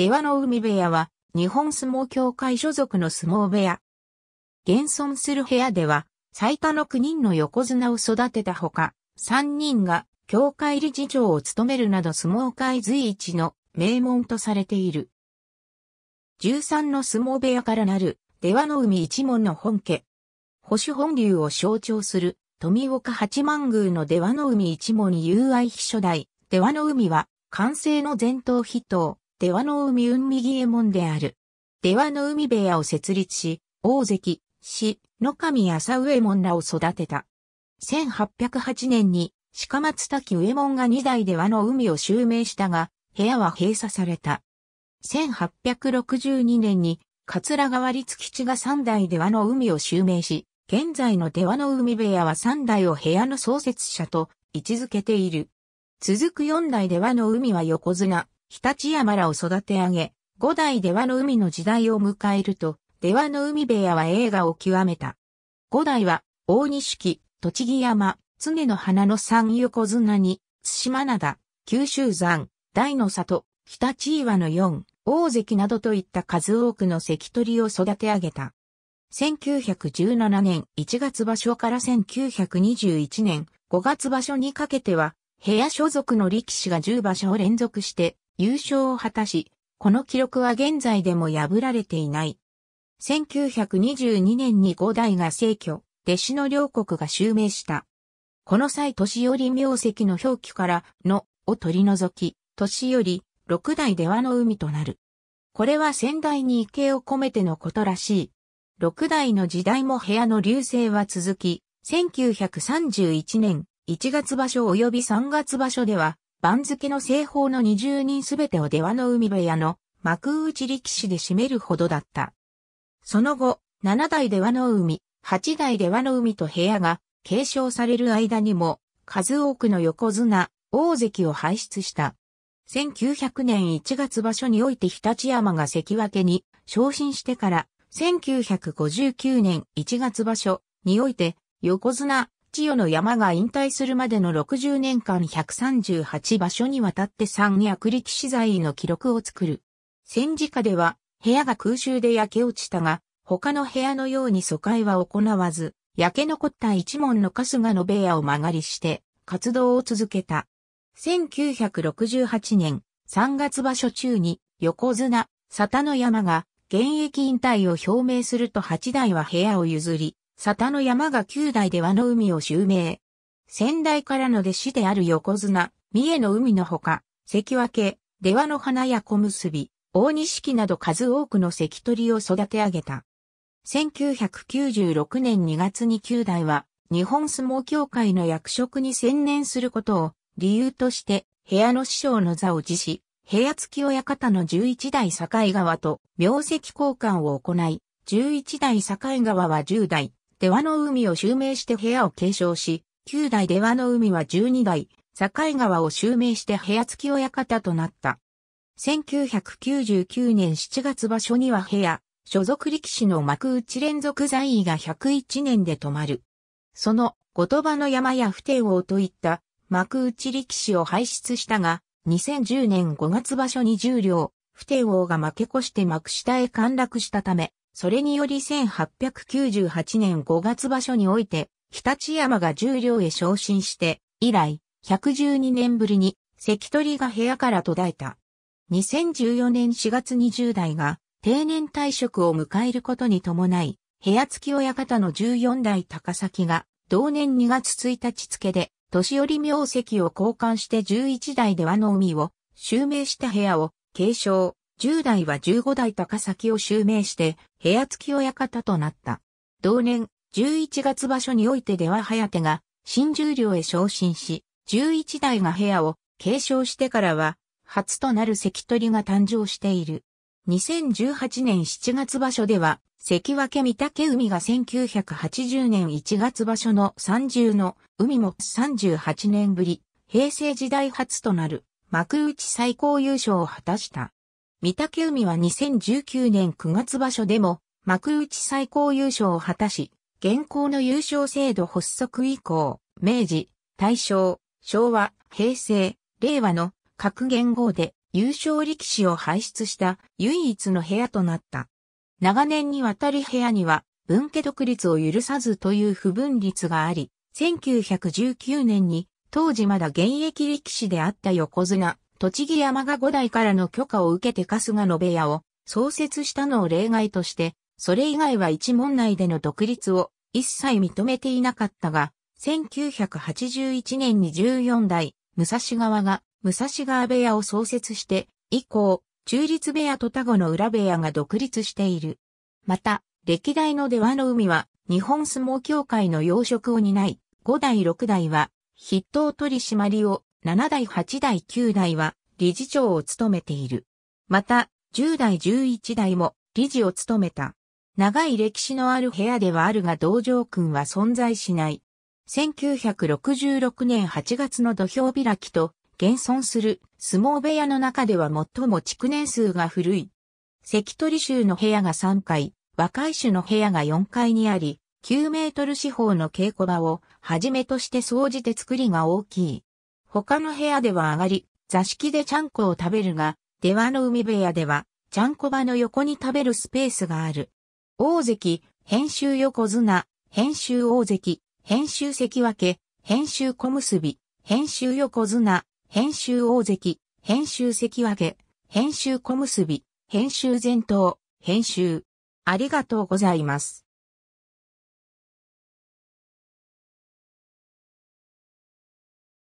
出羽の海部屋は、日本相撲協会所属の相撲部屋。現存する部屋では、最多の9人の横綱を育てたほか、3人が協会理事長を務めるなど相撲界随一の名門とされている。13の相撲部屋からなる出羽の海一門の本家。保守本流を象徴する富岡八幡宮の出羽の海一門友愛秘書代。出羽の海は、完成の前頭筆頭、出羽の海運右衛門である。出羽の海部屋を設立し、大関、市、野上浅上門らを育てた。1808年に、鹿松滝右衛門が2代出羽の海を襲名したが、部屋は閉鎖された。1862年に、桂川立吉が3代出羽の海を襲名し、現在の出羽の海部屋は3代を部屋の創設者と位置づけている。続く4代出羽の海は横綱、常陸山らを育て上げ、五代出羽の海の時代を迎えると、出羽の海部屋は映画を極めた。五代は、大西木、栃木山、常の花の三横綱に、津島灘、九州山、大の里、常陸岩の四、大関などといった数多くの関取を育て上げた。1917年1月場所から1921年5月場所にかけては、部屋所属の力士が10場所を連続して優勝を果たし、この記録は現在でも破られていない。1922年に五代が逝去、弟子の両国が襲名した。この際年寄り名跡の表記からのを取り除き、年寄り六代ではの海となる。これは先代に畏敬を込めてのことらしい。六代の時代も部屋の流星は続き、1931年1月場所及び3月場所では番付の西方の20人すべてを出羽の海部屋の幕内力士で占めるほどだった。その後、7代出羽の海、8代出羽の海と部屋が継承される間にも、数多くの横綱、大関を輩出した。1900年1月場所において日立山が関脇に昇進してから、1959年1月場所において横綱、千代の山が引退するまでの60年間138場所にわたって三役力士在位の記録を作る。戦時下では部屋が空襲で焼け落ちたが、他の部屋のように疎開は行わず、焼け残った一門の春日の部屋を曲がりして活動を続けた。1968年3月場所中に横綱、佐田の山が現役引退を表明すると八代は部屋を譲り、佐田の山が九代で和の海を襲名。先代からの弟子である横綱、三重の海のほか、関脇、出羽の花や小結び、大錦など数多くの関取を育て上げた。1996年2月に九代は、日本相撲協会の役職に専念することを理由として部屋の師匠の座を辞し、部屋付き親方の11代境川と名跡交換を行い、11代境川は10代、出羽の海を襲名して部屋を継承し、九代出羽の海は12代、境川を襲名して部屋付き親方となった。1999年7月場所には部屋、所属力士の幕内連続在位が101年で止まる。その、後鳥羽の山や不天王といった幕内力士を輩出したが、2010年5月場所に十両、不天王が負け越して幕下へ陥落したため、それにより1898年5月場所において、日立山が重量へ昇進して、以来、112年ぶりに、関取が部屋から途絶えた。2014年4月20代が定年退職を迎えることに伴い、部屋付き親方の14代高崎が同年2月1日付で年寄り名跡を交換して11代で和の海を襲名した部屋を継承。10代は15代高崎を襲名して、部屋付き親方となった。同年、11月場所においてでは手が、新十両へ昇進し、11代が部屋を継承してからは、初となる関取が誕生している。2018年7月場所では、関脇御嶽海が1980年1月場所の30の海も38年ぶり、平成時代初となる幕内最高優勝を果たした。御嶽海は2019年9月場所でも幕内最高優勝を果たし、現行の優勝制度発足以降、明治、大正、昭和、平成、令和の各元号で優勝力士を輩出した唯一の部屋となった。長年にわたり部屋には分家独立を許さずという不分率があり、1919年に当時まだ現役力士であった横綱、栃木山が五代からの許可を受けて春日野部屋を創設したのを例外として、それ以外は一門内での独立を一切認めていなかったが、1981年に14代、武蔵川が武蔵川部屋を創設して、以降、中立部屋と田子の裏部屋が独立している。また、歴代の出羽の海は、日本相撲協会の要職を担い、5代6代は、筆頭取締りを7代、8代、9代は理事長を務めている。また、10代、11代も理事を務めた。長い歴史のある部屋ではあるが道場君は存在しない。1966年8月の土俵開きと現存する相撲部屋の中では最も築年数が古い。関取衆の部屋が3階、若い衆の部屋が4階にあり、9メートル四方の稽古場をはじめとして総じて作りが大きい。他の部屋では上がり、座敷でちゃんこを食べるが、出羽の海部屋では、ちゃんこ場の横に食べるスペースがある。大関、編集横綱、編集大関、編集関脇、編集小結び、編集横綱、編集大関、編集関脇、編集小結び、編集前頭、編集。ありがとうございます。